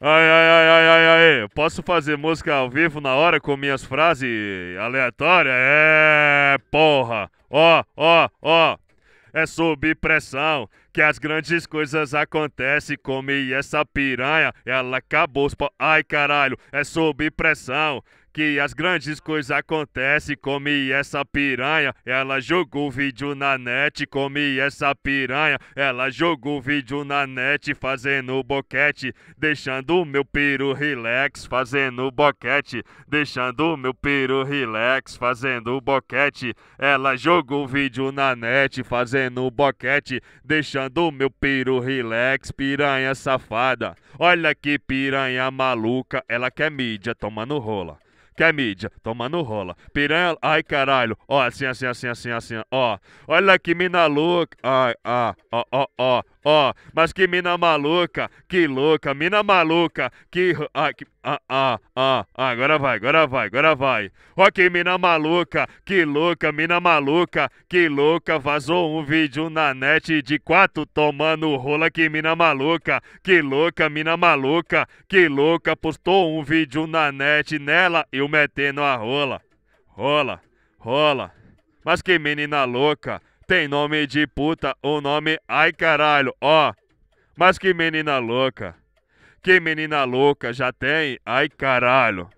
Ai, ai, ai, ai, ai, ai, eu posso fazer música ao vivo na hora com minhas frases aleatórias? É, porra! Ó, ó, ó! É sob pressão, que as grandes coisas acontecem. Come essa piranha, ela acabou. Ai caralho, é sob pressão. Que as grandes coisas acontecem. Come essa piranha, ela jogou vídeo na net. Come essa piranha, ela jogou vídeo na net. Fazendo boquete, deixando o meu peru relax. Fazendo boquete, deixando o meu peru relax. Fazendo boquete, ela jogou vídeo na net. Fazendo boquete, deixando do meu peru relax, piranha safada. Olha que piranha maluca, ela quer mídia, tomando rola. Quer mídia, tomando rola. Piranha, ai caralho, ó, assim, assim, assim, assim, assim, ó. Olha que mina louca, ai, ah, ó, ó, ó, Ó, oh, mas que mina maluca, que louca, mina maluca, que. Ah, que... Ah, ah, ah, agora vai, agora vai, agora vai. Ó, oh, que mina maluca, que louca, mina maluca, que louca. Vazou um vídeo na net de quatro tomando rola, que mina maluca, que louca, mina maluca, que louca. Postou um vídeo na net nela eu metendo a rola, rola, rola. Mas que menina louca. Tem nome de puta, o nome. Ai caralho, ó. Mas que menina louca. Que menina louca já tem. Ai caralho.